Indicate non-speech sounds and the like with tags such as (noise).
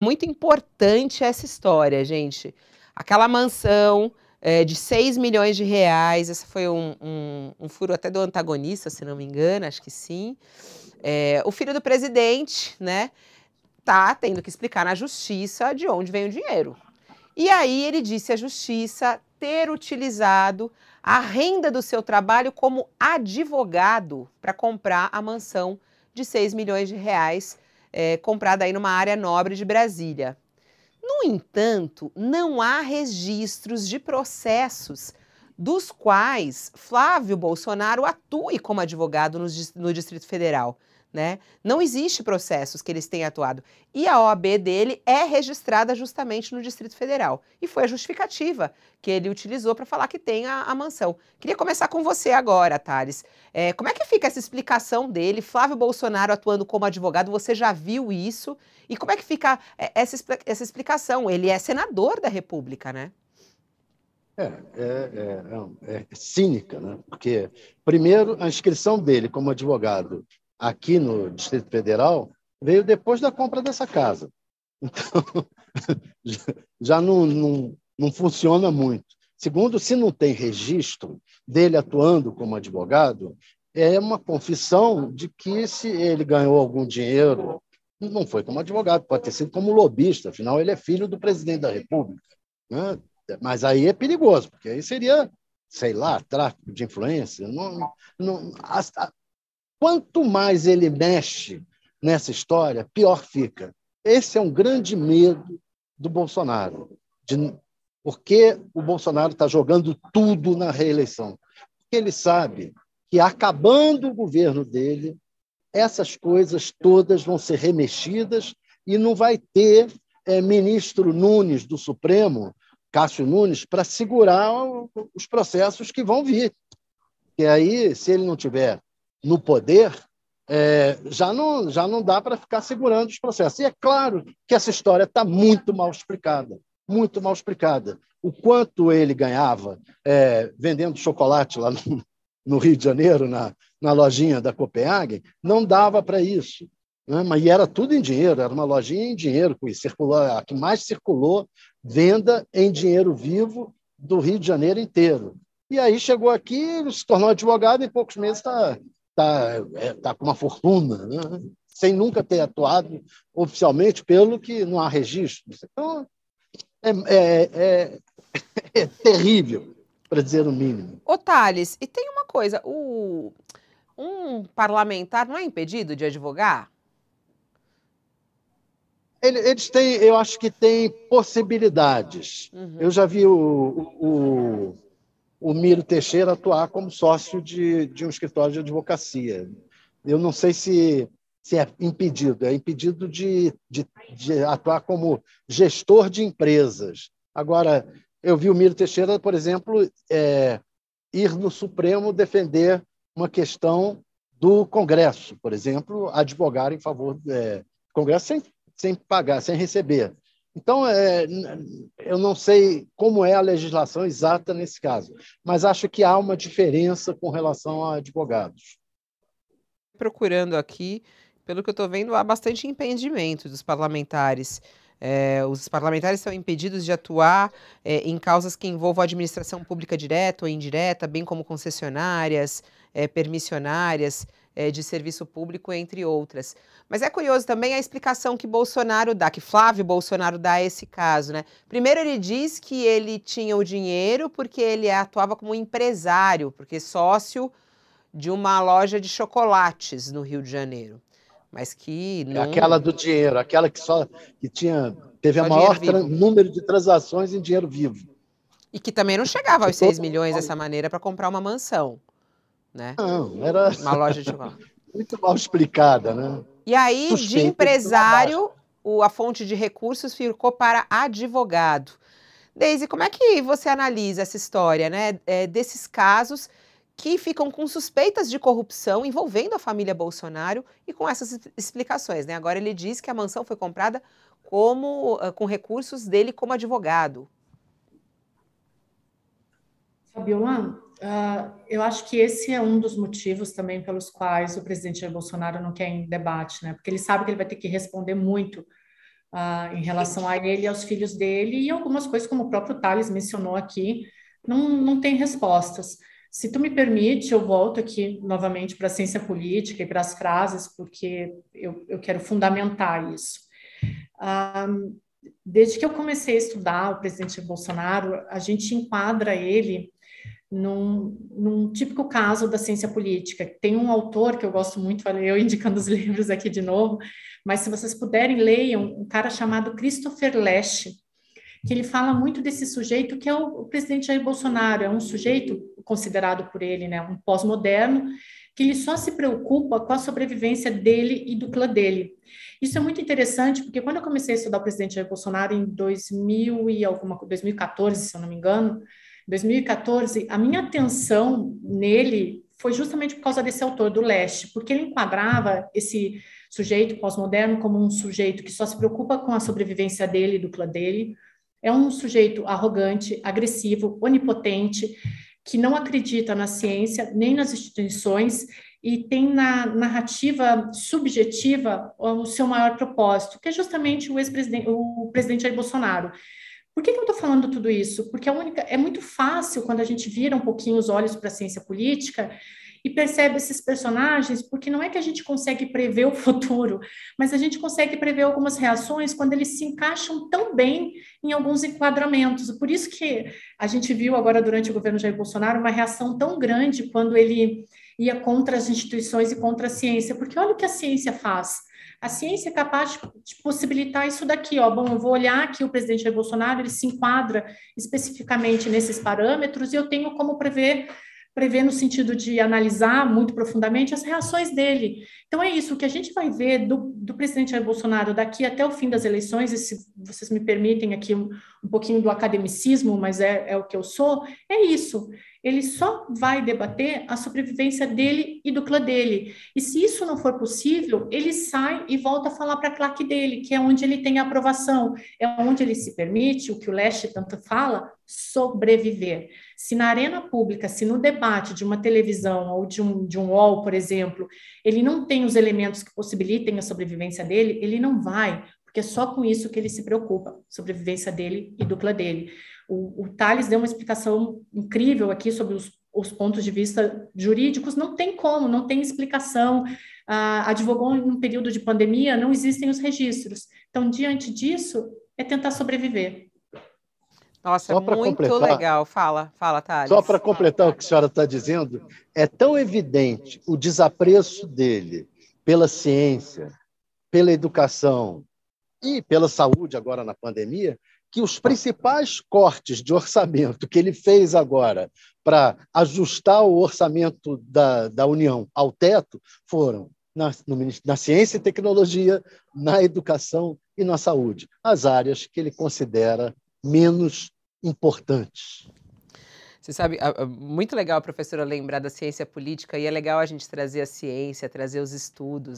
muito importante essa história, gente. Aquela mansão é, de 6 milhões de reais, esse foi um, um, um, furo até do antagonista, se não me engano, acho que sim. É, o filho do presidente, né, tá tendo que explicar na justiça de onde vem o dinheiro. E aí ele disse à justiça ter utilizado a renda do seu trabalho como advogado para comprar a mansão de 6 milhões de reais é, comprada aí numa área nobre de Brasília. No entanto, não há registros de processos dos quais Flávio Bolsonaro atue como advogado no, no Distrito Federal né? Não existe processos que eles tenham atuado. E a OAB dele é registrada justamente no Distrito Federal. E foi a justificativa que ele utilizou para falar que tem a, a, mansão. Queria começar com você agora, Thales. É, como é que fica essa explicação dele? Flávio Bolsonaro atuando como advogado, você já viu isso? E como é que fica é, essa, essa explicação? Ele é senador da República, né? É, é, é, é, é, cínica, né? porque, primeiro, a inscrição dele como advogado aqui no Distrito Federal veio depois da compra dessa casa. Então, (laughs) já não, não, não funciona muito. Segundo, se não tem registro dele atuando como advogado, é uma confissão de que se ele ganhou algum dinheiro, não foi como advogado, pode ter sido como lobista, afinal ele é filho do presidente da República. Né? Mas aí é perigoso, porque aí seria, sei lá, tráfico de influência. Não, não, a, a, Quanto mais ele mexe nessa história, pior fica. Esse é um grande medo do Bolsonaro, de, porque o Bolsonaro está jogando tudo na reeleição. Porque ele sabe que, acabando o governo dele, essas coisas todas vão ser remexidas e não vai ter é, ministro Nunes do Supremo, Cássio Nunes, para segurar os processos que vão vir. E aí, se ele não tiver no poder, é, já, não, já não dá para ficar segurando os processos. E é claro que essa história está muito mal explicada muito mal explicada. O quanto ele ganhava é, vendendo chocolate lá no, no, Rio de Janeiro, na, na lojinha da Copenhague, não dava para isso. Né? Mas era tudo em dinheiro, era uma lojinha em dinheiro, que circulou, a que mais circulou venda em dinheiro vivo do Rio de Janeiro inteiro. E aí chegou aqui, se tornou advogado e em poucos meses está está é, tá com uma fortuna, né? sem nunca ter atuado oficialmente, pelo que não há registro. Então, é, é, é, (laughs) é terrível, para dizer o mínimo. Ô, Thales, e tem uma coisa: o, um parlamentar não é impedido de advogar? Eles têm, eu acho que têm possibilidades. Uhum. Eu já vi o, o o Miro Teixeira atuar como sócio de, de um escritório de advocacia. Eu não sei se, se é impedido, é impedido de, de, de atuar como gestor de empresas. Agora, eu vi o Miro Teixeira, por exemplo, é, ir no Supremo defender uma questão do Congresso, por exemplo, advogar em favor é, do é, Congresso sem, sem pagar, sem receber. Então, é, eu não sei como é a legislação exata nesse caso, mas acho que há uma diferença com relação a advogados. Procurando aqui, pelo que eu estou vendo, há bastante impedimento dos parlamentares. É, os parlamentares são impedidos de atuar é, em causas que envolvam a administração pública direta ou indireta, bem como concessionárias, é, permissionárias é, de serviço público, entre outras. Mas é curioso também a explicação que Bolsonaro dá, que Flávio Bolsonaro dá a esse caso. Né? Primeiro, ele diz que ele tinha o dinheiro porque ele atuava como empresário, porque sócio de uma loja de chocolates no Rio de Janeiro. Mas que. É não... Aquela do dinheiro, aquela que só que tinha. Teve só a maior número de transações em dinheiro vivo. E que também não chegava aos 6 milhões dessa maneira para comprar uma mansão né? Não, era uma loja de (laughs) Muito mal explicada, né? E aí, Suspeito de empresário, o, a fonte de recursos ficou para advogado. Daisy, como é que você analisa essa história, né? É, desses casos que ficam com suspeitas de corrupção envolvendo a família Bolsonaro e com essas explicações, né? Agora ele diz que a mansão foi comprada como ah, com recursos dele como advogado. Fabiola, uh, ah, eu acho que esse é um dos motivos também pelos quais o presidente Jair Bolsonaro não quer em debate, né? Porque ele sabe que ele vai ter que responder muito uh, em relação a ele e aos filhos dele, e algumas coisas, como o próprio Thales mencionou aqui, não, não tem respostas. Se tu me permite, eu volto aqui novamente para a ciência política e para as frases, porque eu, eu quero fundamentar isso. Um, ah, desde que eu comecei a estudar o presidente Bolsonaro, a gente enquadra ele num, num, típico caso da ciência política. Tem um autor que eu gosto muito, eu indicando os (laughs) livros aqui de novo, mas se vocês puderem, leiam um cara chamado Christopher Lesch, que ele fala muito desse sujeito que é o, o presidente Jair Bolsonaro, é um sujeito considerado por ele né, um pós-moderno, que ele só se preocupa com a sobrevivência dele e do clã dele. Isso é muito interessante, porque quando eu comecei a estudar o presidente Jair Bolsonaro em 2000 e alguma 2014, se eu não me engano, 2014, a minha atenção nele foi justamente por causa desse autor do Leste, porque ele enquadrava esse sujeito pós-moderno como um sujeito que só se preocupa com a sobrevivência dele e do clã dele. É um sujeito arrogante, agressivo, onipotente, que não acredita na ciência nem nas instituições e tem na narrativa subjetiva o seu maior propósito, que é justamente o ex-presidente, o presidente Jair Bolsonaro. Por que, que eu estou falando tudo isso? Porque única, é muito fácil quando a gente vira um pouquinho os olhos para a ciência política e percebe esses personagens, porque não é que a gente consegue prever o futuro, mas a gente consegue prever algumas reações quando eles se encaixam tão bem em alguns enquadramentos. Por isso que a gente viu agora durante o governo Jair Bolsonaro uma reação tão grande quando ele ia contra as instituições e contra a ciência, porque olha o que a ciência faz. A ciência é capaz de possibilitar isso daqui, ó. Bom, eu vou olhar aqui o presidente Jair Bolsonaro, ele se enquadra especificamente nesses parâmetros e eu tenho como prever prever no sentido de analisar muito profundamente as reações dele. Então é isso, o que a gente vai ver do, do presidente Jair Bolsonaro daqui até o fim das eleições, e se vocês me permitem aqui um, um pouquinho do academicismo, mas é, é o que eu sou, é isso. Ele só vai debater a sobrevivência dele e do clã dele. E se isso não for possível, ele sai e volta a falar para a claque dele, que é onde ele tem a aprovação, é onde ele se permite, o que o Leste tanto fala, sobreviver. Se na arena pública, se no debate de uma televisão ou de um, de um UOL, por exemplo, ele não tem os elementos que possibilitem a sobrevivência, sobrevivência dele, ele não vai, porque é só com isso que ele se preocupa, sobrevivência dele e dupla dele. O, o Thales deu uma explicação incrível aqui sobre os, os, pontos de vista jurídicos, não tem como, não tem explicação. Ah, advogou em um período de pandemia, não existem os registros. Então, diante disso, é tentar sobreviver. Nossa, Só é muito legal. Fala, fala, Thales. Só para completar o que a senhora está dizendo, é tão evidente o desapreço dele pela ciência, pela educação e pela saúde agora na pandemia, que os principais cortes de orçamento que ele fez agora para ajustar o orçamento da, da União ao teto foram na, no, na ciência e tecnologia, na educação e na saúde, as áreas que ele considera menos importantes. Você sabe, muito legal professora lembrar da ciência política e é legal a gente trazer a ciência, trazer os estudos.